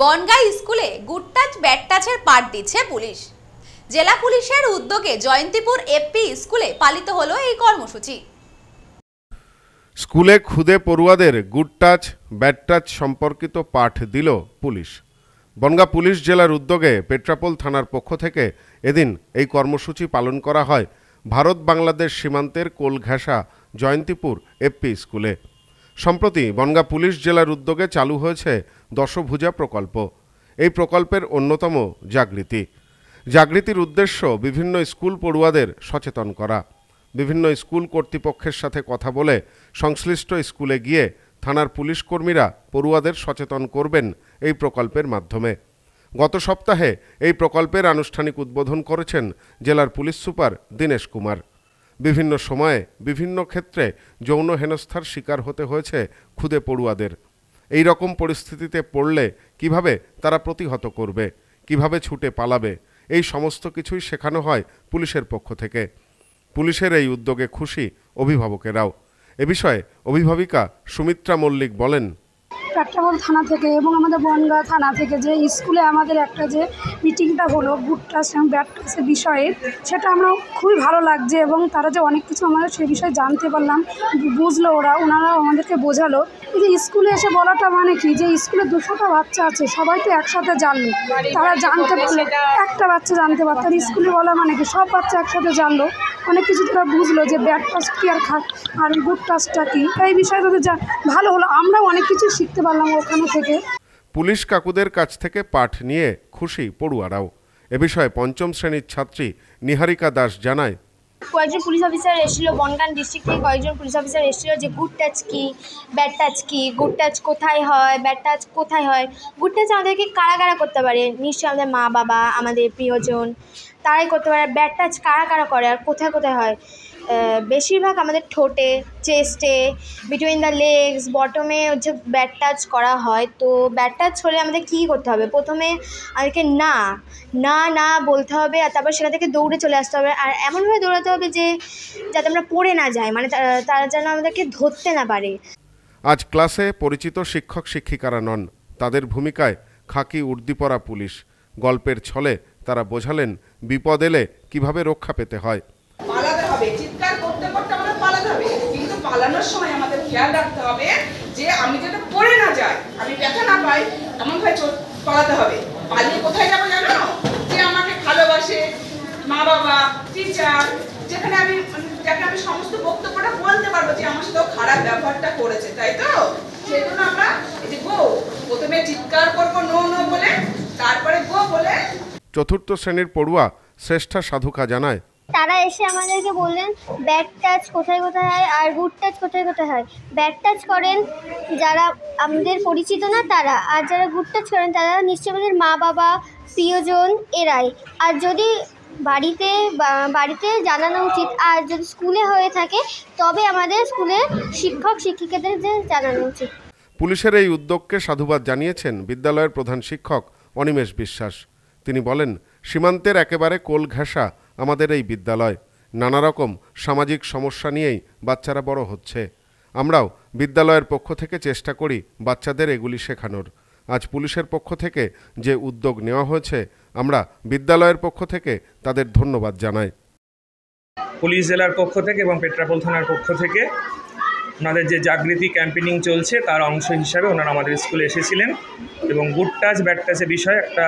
বনগাঁ স্কুলে গুডটাচ ব্যাটটাচের পাঠ দিচ্ছে পুলিশ জেলা পুলিশের উদ্যোগে জয়ন্তীপুর এপি স্কুলে পালিত হলো এই কর্মসূচি স্কুলে খুদে পড়ুয়াদের গুড টাচ ব্যাড টাচ সম্পর্কিত পাঠ দিল পুলিশ বনগা পুলিশ জেলার উদ্যোগে পেট্রাপোল থানার পক্ষ থেকে এদিন এই কর্মসূচি পালন করা হয় ভারত বাংলাদেশ সীমান্তের কোলঘাসা জয়ন্তীপুর এপি স্কুলে সম্প্রতি বনগা পুলিশ জেলার উদ্যোগে চালু হয়েছে দশভুজা প্রকল্প এই প্রকল্পের অন্যতম জাগৃতি জাগৃতির উদ্দেশ্য বিভিন্ন স্কুল পড়ুয়াদের সচেতন করা বিভিন্ন স্কুল কর্তৃপক্ষের সাথে কথা বলে সংশ্লিষ্ট স্কুলে গিয়ে থানার পুলিশ কর্মীরা পড়ুয়াদের সচেতন করবেন এই প্রকল্পের মাধ্যমে গত সপ্তাহে এই প্রকল্পের আনুষ্ঠানিক উদ্বোধন করেছেন জেলার পুলিশ সুপার দীনেশ কুমার বিভিন্ন সময়ে বিভিন্ন ক্ষেত্রে যৌন হেনস্থার শিকার হতে হয়েছে ক্ষুদে পড়ুয়াদের এই রকম পরিস্থিতিতে পড়লে কিভাবে তারা প্রতিহত করবে কিভাবে ছুটে পালাবে এই সমস্ত কিছুই শেখানো হয় পুলিশের পক্ষ থেকে পুলিশের এই উদ্যোগে খুশি অভিভাবকেরাও এ বিষয়ে অভিভাবিকা সুমিত্রা মল্লিক বলেন পেট্রাবল থানা থেকে এবং আমাদের বনগাঁ থানা থেকে যে স্কুলে আমাদের একটা যে মিটিংটা হলো গুড ক্লাস এবং ব্যাড ক্লাসের বিষয়ে সেটা আমরা খুবই ভালো লাগছে এবং তারা যে অনেক কিছু আমাদের সে বিষয়ে জানতে পারলাম বুঝলো ওরা ওনারা আমাদেরকে বোঝালো যে স্কুলে এসে বলাটা মানে কি যে স্কুলে দুশোটা বাচ্চা আছে সবাই তো একসাথে জানলো তারা জানতে পারলো একটা বাচ্চা জানতে পারত আর স্কুলে বলা মানে কি সব বাচ্চা একসাথে জানলো অনেক কিছু তারা বুঝলো যে ব্যাড টাস্ট কী আর খা আর গুড ক্লাসটা কী এই বিষয়ে তাদের ভালো হলো আমরাও অনেক কিছু শিখতে শিখতে পারলাম ওখানে থেকে পুলিশ কাকুদের কাছ থেকে পাঠ নিয়ে খুশি পড়ুয়ারাও এ বিষয়ে পঞ্চম শ্রেণীর ছাত্রী নিহারিকা দাস জানায় কয়েকজন পুলিশ অফিসার এসেছিল বনগান ডিস্ট্রিক্ট থেকে কয়েকজন পুলিশ অফিসার এসেছিল যে গুড টাচ কী ব্যাড টাচ কী গুড টাচ কোথায় হয় ব্যাড টাচ কোথায় হয় গুড টাচ আমাদেরকে কারা কারা করতে পারে নিশ্চয়ই আমাদের মা বাবা আমাদের প্রিয়জন তারাই করতে পারে ব্যাড টাচ কারা কারা করে আর কোথায় কোথায় হয় বেশিরভাগ আমাদের ঠোঁটে চেস্টে বিটুইন দ্য লেগস বটমে হচ্ছে ব্যাট টাচ করা হয় তো ব্যাট টাচ হলে আমাদের কী করতে হবে প্রথমে আমাদেরকে না না না বলতে হবে আর তারপর সেখান থেকে দৌড়ে চলে আসতে হবে আর এমনভাবে দৌড়াতে হবে যে যাতে আমরা পড়ে না যাই মানে তারা যেন আমাদেরকে ধরতে না পারে আজ ক্লাসে পরিচিত শিক্ষক শিক্ষিকারা নন তাদের ভূমিকায় খাকি উর্দিপরা পুলিশ গল্পের ছলে তারা বোঝালেন বিপদ এলে কিভাবে রক্ষা পেতে হয় বেড়ানোর সময় আমাদের খেয়াল রাখতে হবে যে আমি যেটা পড়ে না যাই আমি ব্যথা না পাই এমনভাবে পালাতে হবে পালিয়ে কোথায় যাবো জানো যে আমাকে ভালোবাসে মা বাবা টিচার যেখানে আমি যাকে আমি সমস্ত বক্তব্যটা বলতে পারবো যে আমার সাথেও খারাপ ব্যবহারটা করেছে তাই তো সেজন্য আমরা এই যে গো প্রথমে চিৎকার করবো নো নো বলে তারপরে গো বলে চতুর্থ শ্রেণীর পড়ুয়া শ্রেষ্ঠা সাধুকা জানায় তারা এসে আমাদেরকে বললেন ব্যাড টাচ কোথায় কোথায় হয় আর গুড টাচ কোথায় কোথায় হয় ব্যাড টাচ করেন যারা আমাদের পরিচিত না তারা আর যারা গুড টাচ করেন তারা নিশ্চয়ই আমাদের মা বাবা প্রিয়জন এরাই আর যদি বাড়িতে বাড়িতে জানানো উচিত আর যদি স্কুলে হয়ে থাকে তবে আমাদের স্কুলে শিক্ষক শিক্ষিকাদের জানানো উচিত পুলিশের এই উদ্যোগকে সাধুবাদ জানিয়েছেন বিদ্যালয়ের প্রধান শিক্ষক অনিমেষ বিশ্বাস তিনি বলেন সীমান্তের একেবারে কোল ঘেঁষা আমাদের এই বিদ্যালয় নানা রকম সামাজিক সমস্যা নিয়েই বাচ্চারা বড় হচ্ছে আমরাও বিদ্যালয়ের পক্ষ থেকে চেষ্টা করি বাচ্চাদের এগুলি শেখানোর আজ পুলিশের পক্ষ থেকে যে উদ্যোগ নেওয়া হয়েছে আমরা বিদ্যালয়ের পক্ষ থেকে তাদের ধন্যবাদ জানাই পুলিশ জেলার পক্ষ থেকে এবং পেট্রাপল থানার পক্ষ থেকে ওনাদের যে জাগৃতি ক্যাম্পেনিং চলছে তার অংশ হিসাবে ওনারা আমাদের স্কুলে এসেছিলেন এবং গুড টাচ ব্যাড টাচের বিষয়ে একটা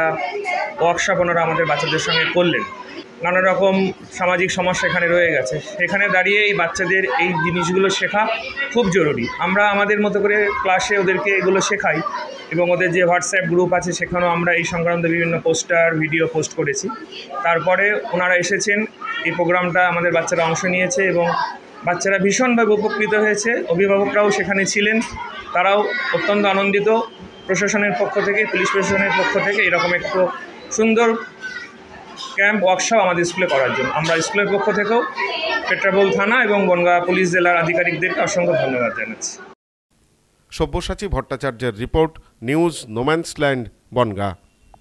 ওয়ার্কশপ ওনারা আমাদের বাচ্চাদের সঙ্গে করলেন নানা রকম সামাজিক সমস্যা এখানে রয়ে গেছে এখানে দাঁড়িয়ে এই বাচ্চাদের এই জিনিসগুলো শেখা খুব জরুরি আমরা আমাদের মতো করে ক্লাসে ওদেরকে এগুলো শেখাই এবং ওদের যে হোয়াটসঅ্যাপ গ্রুপ আছে সেখানেও আমরা এই সংক্রান্ত বিভিন্ন পোস্টার ভিডিও পোস্ট করেছি তারপরে ওনারা এসেছেন এই প্রোগ্রামটা আমাদের বাচ্চারা অংশ নিয়েছে এবং বাচ্চারা ভীষণভাবে উপকৃত হয়েছে অভিভাবকরাও সেখানে ছিলেন তারাও অত্যন্ত আনন্দিত প্রশাসনের পক্ষ থেকে পুলিশ প্রশাসনের পক্ষ থেকে এরকম একটু সুন্দর ক্যাম্প ওয়ার্কশপ আমাদের স্কুলে করার জন্য আমরা স্কুলের পক্ষ থেকেও পেট্রাবল থানা এবং বনগাঁ পুলিশ জেলার আধিকারিকদেরকে অসংখ্য ধন্যবাদ জানাচ্ছি সব্যসাচী ভট্টাচার্যের রিপোর্ট নিউজ নোম্যান্সল্যান্ড বনগাঁ